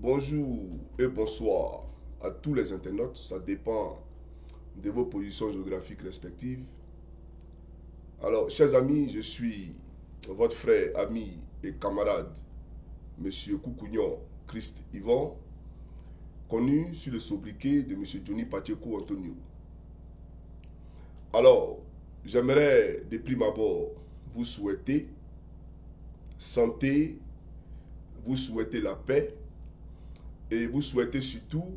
Bonjour et bonsoir à tous les internautes, ça dépend de vos positions géographiques respectives. Alors, chers amis, je suis votre frère, ami et camarade, Monsieur coucougnon Christ Yvon, connu sur le sobriquet de Monsieur Johnny Pacheco Antonio. Alors, j'aimerais de prime abord vous souhaiter santé, vous souhaiter la paix, et vous souhaitez surtout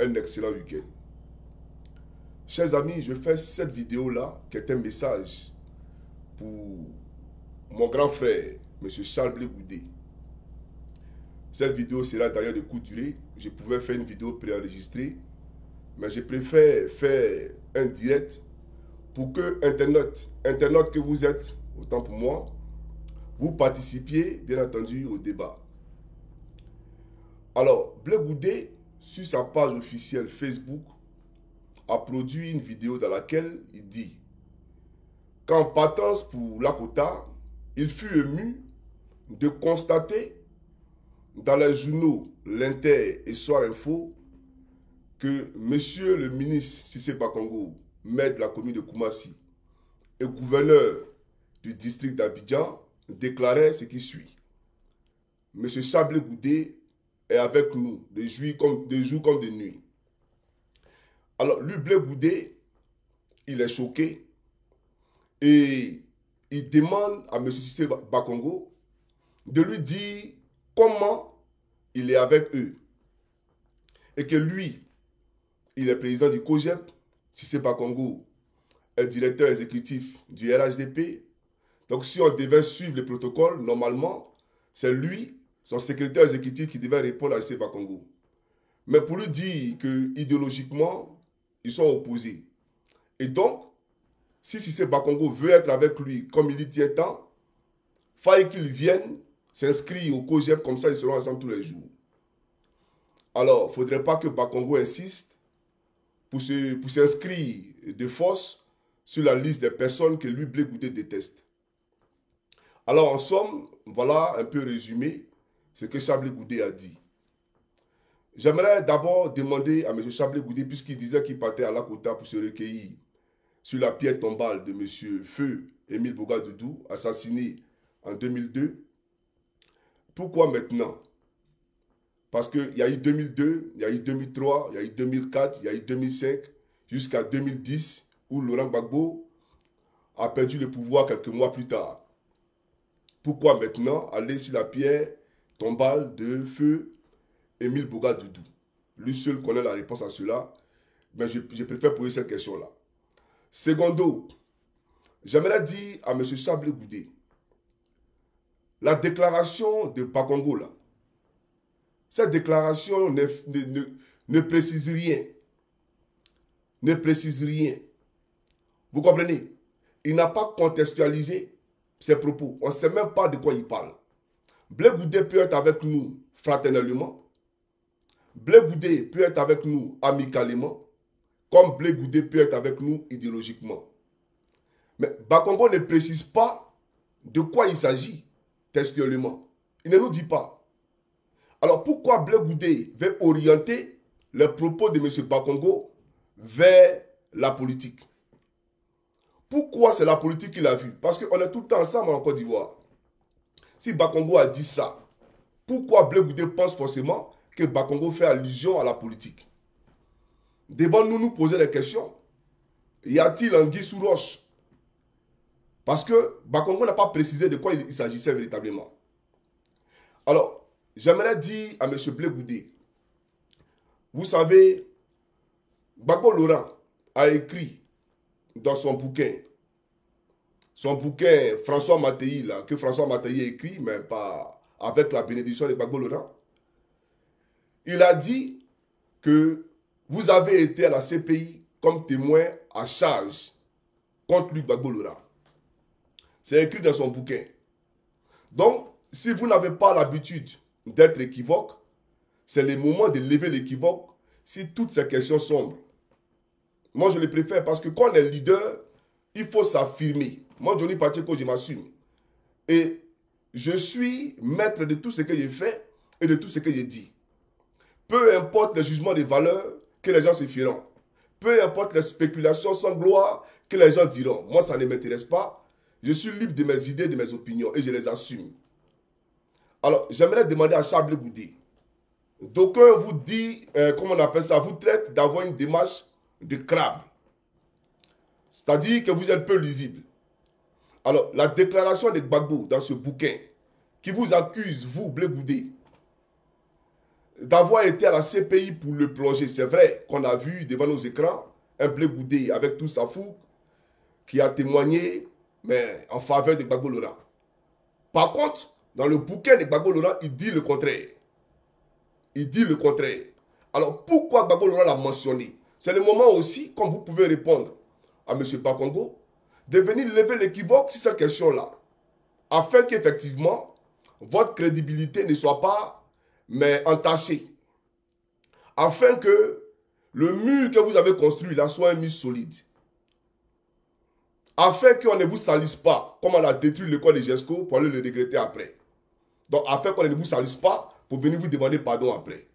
un excellent week-end. Chers amis, je fais cette vidéo-là qui est un message pour mon grand frère, M. Charles boudet Cette vidéo sera d'ailleurs de courte durée. Je pouvais faire une vidéo préenregistrée, mais je préfère faire un direct pour que internaute, internaute que vous êtes, autant pour moi, vous participiez bien entendu au débat. Alors, Blegoudé, sur sa page officielle Facebook, a produit une vidéo dans laquelle il dit Qu'en partance pour Lakota, il fut ému de constater dans les journaux L'Inter et Soir Info que monsieur le ministre pas Bakongo, maire de la commune de Koumassi et gouverneur du district d'Abidjan, déclarait ce qui suit. Monsieur Chablé Goudé est avec nous, des jours comme des jours comme nuit. Alors, lui, Blé Boudé, il est choqué et il demande à Monsieur Sissé Bakongo de lui dire comment il est avec eux. Et que lui, il est président du COGEP, Sissé Bakongo est directeur exécutif du RHDP. Donc, si on devait suivre le protocole, normalement, c'est lui son secrétaire exécutif qui devait répondre à ces Bakongo. Mais pour lui dire que idéologiquement, ils sont opposés. Et donc, si Sissé Bakongo veut être avec lui comme il y tient tant, faille qu'il vienne s'inscrire au COGEP, comme ça ils seront ensemble tous les jours. Alors, il ne faudrait pas que Bakongo insiste pour s'inscrire pour de force sur la liste des personnes que lui, Blé déteste. Alors, en somme, voilà un peu résumé ce que Chablé Goudé a dit. J'aimerais d'abord demander à M. Chablé Goudé, puisqu'il disait qu'il partait à Lakota pour se recueillir sur la pierre tombale de M. Feu Émile Bogadoudou, assassiné en 2002. Pourquoi maintenant Parce qu'il y a eu 2002, il y a eu 2003, il y a eu 2004, il y a eu 2005, jusqu'à 2010, où Laurent Gbagbo a perdu le pouvoir quelques mois plus tard. Pourquoi maintenant aller sur la pierre Tombal, de feu Émile Boga Doudou. Lui seul connaît la réponse à cela, mais je, préfère poser cette question-là. Secondo, j'aimerais dire à M. Chablé Goudé, la déclaration de Bakongo, cette déclaration ne, ne précise rien. Ne précise rien. Vous comprenez Il n'a pas contextualisé ses propos. On ne sait même pas de quoi il parle. Blegoudé peut être avec nous fraternellement. Blé Goudé peut être avec nous amicalement. Comme Blé peut être avec nous idéologiquement. Mais Bakongo ne précise pas de quoi il s'agit textuellement. Il ne nous dit pas. Alors pourquoi Blé Goudé veut orienter les propos de M. Bakongo vers la politique Pourquoi c'est la politique qu'il a vue Parce qu'on est tout le temps ensemble en Côte d'Ivoire. Si Bakongo a dit ça, pourquoi Blegoudé pense forcément que Bakongo fait allusion à la politique devons nous nous poser des questions. Y a-t-il un guide sous roche Parce que Bakongo n'a pas précisé de quoi il s'agissait véritablement. Alors, j'aimerais dire à M. Blegoudé, vous savez, Bako Laurent a écrit dans son bouquin son bouquin François Mattei, là, que François Mattei a écrit, mais pas avec la bénédiction de Bagbo Il a dit que vous avez été à la CPI comme témoin à charge contre Luc Bagbo C'est écrit dans son bouquin. Donc, si vous n'avez pas l'habitude d'être équivoque, c'est le moment de lever l'équivoque si toutes ces questions sombres. Moi, je les préfère parce que quand on est leader, il faut s'affirmer. Moi, Johnny Pacheco, je m'assume. Et je suis maître de tout ce que j'ai fait et de tout ce que j'ai dit. Peu importe le jugement des valeurs que les gens se feront. Peu importe les spéculations sans gloire que les gens diront. Moi, ça ne m'intéresse pas. Je suis libre de mes idées, de mes opinions et je les assume. Alors, j'aimerais demander à Charles Goudé. D'aucuns vous dit, euh, comment on appelle ça, vous traite d'avoir une démarche de crabe. C'est-à-dire que vous êtes peu lisible. Alors, la déclaration de Gbagbo dans ce bouquin, qui vous accuse, vous, Bleboudé d'avoir été à la CPI pour le plonger. C'est vrai qu'on a vu devant nos écrans un boudé avec tout sa fougue qui a témoigné mais en faveur de Gbagbo Laurent. Par contre, dans le bouquin de Gbagbo Laurent, il dit le contraire. Il dit le contraire. Alors pourquoi Gbagbo Laurent l'a mentionné C'est le moment aussi, comme vous pouvez répondre à M. Pakongo, de venir lever l'équivoque sur cette question-là, afin qu'effectivement, votre crédibilité ne soit pas, mais entachée, afin que le mur que vous avez construit là soit un mur solide, afin qu'on ne vous salisse pas, comme on a détruit l'école de Gesco pour aller le regretter après. Donc, afin qu'on ne vous salisse pas pour venir vous demander pardon après.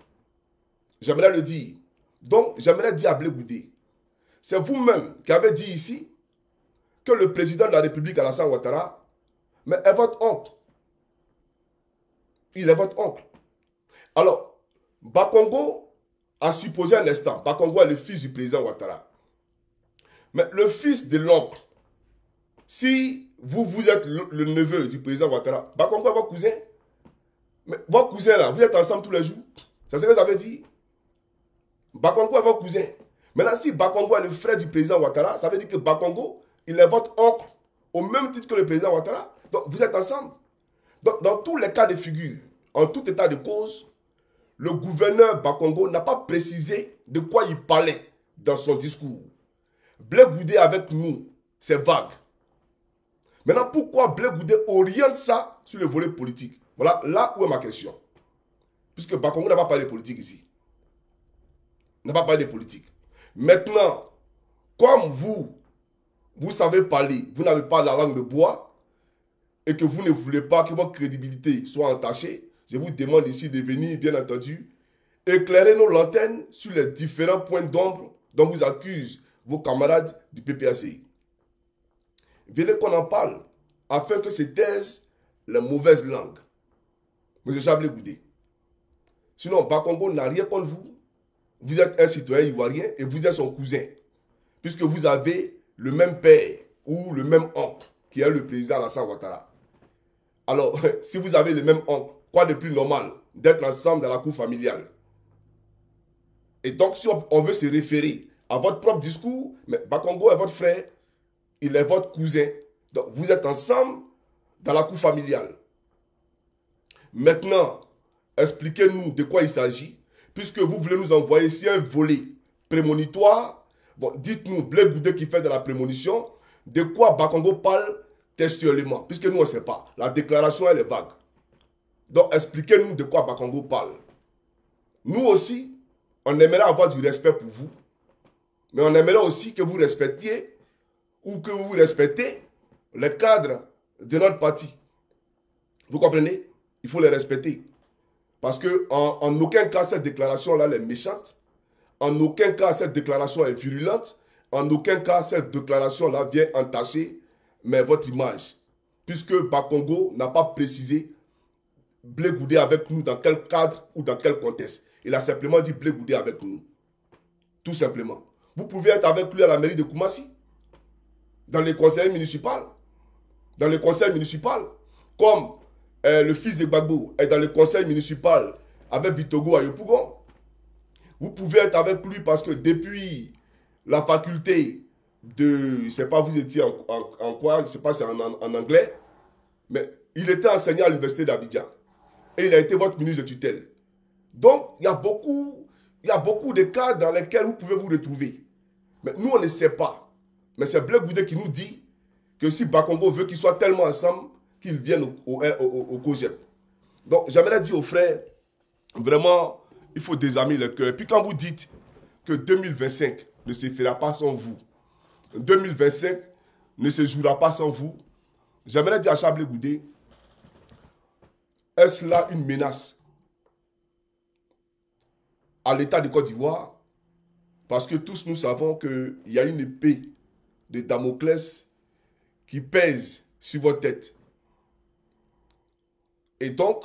J'aimerais le dire. Donc, j'aimerais dire à Blegoudé... C'est vous-même qui avez dit ici que le président de la République, Alassane Ouattara, mais est votre oncle. Il est votre oncle. Alors, Bakongo a supposé un instant, Bakongo est le fils du président Ouattara. Mais le fils de l'oncle, si vous, vous êtes le, neveu du président Ouattara, Bakongo est votre cousin. Mais votre cousin là, vous êtes ensemble tous les jours. C'est ce que ça veut dire. Bakongo est votre cousin. Maintenant, si Bakongo est le frère du président Ouattara, ça veut dire que Bakongo il est votre oncle, au même titre que le président Ouattara. Donc, vous êtes ensemble. Donc, dans tous les cas de figure, en tout état de cause, le gouverneur Bakongo n'a pas précisé de quoi il parlait dans son discours. Blair avec nous, c'est vague. Maintenant, pourquoi Blegoudé oriente ça sur le volet politique Voilà là où est ma question. Puisque Bakongo n'a pas parlé de politique ici. N'a pas parlé de politique. Maintenant, comme vous, vous savez parler, vous n'avez pas la langue de bois et que vous ne voulez pas que votre crédibilité soit entachée, je vous demande ici de venir, bien entendu, éclairer nos lanternes sur les différents points d'ombre dont vous accusent vos camarades du PPACI. Venez qu'on en parle afin que se la mauvaise mauvaise langue, Monsieur Chablé Boudé. Sinon, Bakongo n'a rien contre vous. Vous êtes un citoyen ivoirien et vous êtes son cousin. Puisque vous avez le même père ou le même oncle qui est le président Alassane Ouattara. Alors, si vous avez le même oncle, quoi de plus normal d'être ensemble dans la cour familiale Et donc, si on, veut se référer à votre propre discours, Bakongo est votre frère, il est votre cousin. Donc, vous êtes ensemble dans la cour familiale. Maintenant, expliquez-nous de quoi il s'agit, puisque vous voulez nous envoyer ici un volet prémonitoire Bon, dites-nous, bleu Goudé qui fait de la prémonition, de quoi Bakongo parle textuellement Puisque nous, on ne sait pas. La déclaration, elle est vague. Donc, expliquez-nous de quoi Bakongo parle. Nous aussi, on aimerait avoir du respect pour vous. Mais on aimerait aussi que vous respectiez ou que vous respectez le cadre de notre parti. Vous comprenez Il faut les respecter. Parce que en, aucun cas, cette déclaration-là, elle est méchante. En aucun cas, cette déclaration est virulente. En aucun cas, cette déclaration-là vient entacher mais votre image. Puisque Bakongo n'a pas précisé Blé avec nous dans quel cadre ou dans quel contexte. Il a simplement dit Blé avec nous. Tout simplement. Vous pouvez être avec lui à la mairie de Koumassi, dans les conseils municipaux, dans les conseils municipaux, comme euh, le fils de Bagbo est dans le conseil municipal avec Bitogo à Yopougon. Vous pouvez être avec lui parce que depuis la faculté de, je ne sais pas, vous étiez en, quoi, je ne sais pas, c'est en, anglais, mais il était enseignant à l'université d'Abidjan. Et il a été votre ministre de tutelle. Donc, il y a beaucoup, il y a beaucoup de cas dans lesquels vous pouvez vous retrouver. Mais nous, on ne sait pas. Mais c'est Bleu Goudé qui nous dit que si Bakongo veut qu'ils soient tellement ensemble qu'ils viennent au, au, Donc, j'aimerais dire aux frères, vraiment, il faut désarmer le cœur. Puis quand vous dites que 2025 ne se fera pas sans vous, 2025 ne se jouera pas sans vous, j'aimerais dire à Chablé Goudé, est-ce là une menace à l'État de Côte d'Ivoire Parce que tous nous savons qu'il y a une épée de Damoclès qui pèse sur votre tête. Et donc,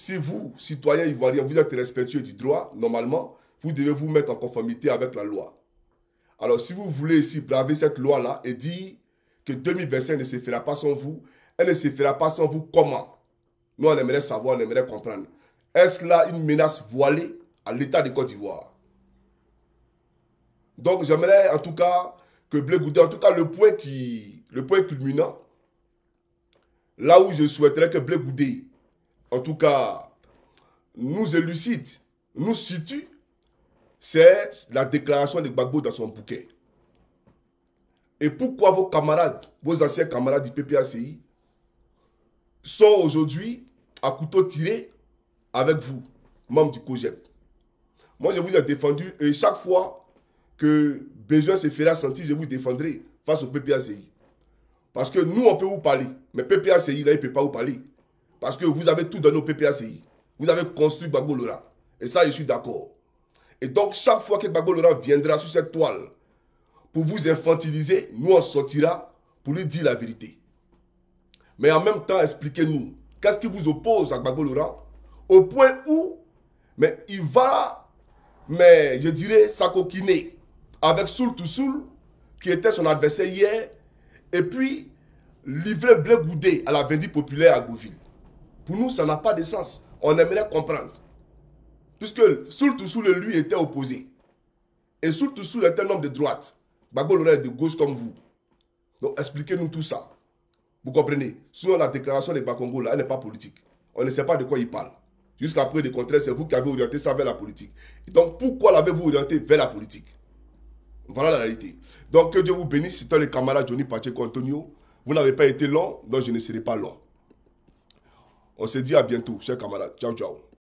si vous, citoyens ivoiriens, vous êtes respectueux du droit, normalement, vous devez vous mettre en conformité avec la loi. Alors, si vous voulez ici braver cette loi-là et dire que 2025 ne se fera pas sans vous, elle ne se fera pas sans vous, comment Nous, on aimerait savoir, on aimerait comprendre. Est-ce là une menace voilée à l'État de Côte d'Ivoire Donc, j'aimerais en tout cas que Blé en tout cas, le point, qui, le point culminant, là où je souhaiterais que Blé en tout cas, nous élucide, nous situe, c'est la déclaration de Gbagbo dans son bouquet. Et pourquoi vos camarades, vos anciens camarades du PPACI, sont aujourd'hui à couteau tiré avec vous, membres du COGEP Moi, je vous ai défendu et chaque fois que besoin se fera sentir, je vous défendrai face au PPACI. Parce que nous, on peut vous parler, mais PPACI, là, il ne peut pas vous parler. Parce que vous avez tout dans nos PPACI. Vous avez construit Lora. Et ça, je suis d'accord. Et donc, chaque fois que Lora viendra sur cette toile pour vous infantiliser, nous, on sortira pour lui dire la vérité. Mais en même temps, expliquez-nous, qu'est-ce qui vous oppose à Lora Au point où, mais il va, mais je dirais, s'acoquiner avec Soul Toussoul, qui était son adversaire hier, et puis livrer Blé Goudé à la Vendée populaire à Gouville. Pour nous, ça n'a pas de sens. On aimerait comprendre. Puisque sous le lui était opposé, Et surtout était un homme de droite. Bagbo est de gauche comme vous. Donc expliquez-nous tout ça. Vous comprenez Sinon, la déclaration des Bakongo, là, elle n'est pas politique. On ne sait pas de quoi il parle. Jusqu'après le contraire, c'est vous qui avez orienté ça vers la politique. donc, pourquoi l'avez-vous orienté vers la politique Voilà la réalité. Donc, que Dieu vous bénisse. toi les camarades Johnny Pacheco Antonio. Vous n'avez pas été long, donc je ne serai pas long. On se dit à bientôt, chers camarades. Ciao, ciao.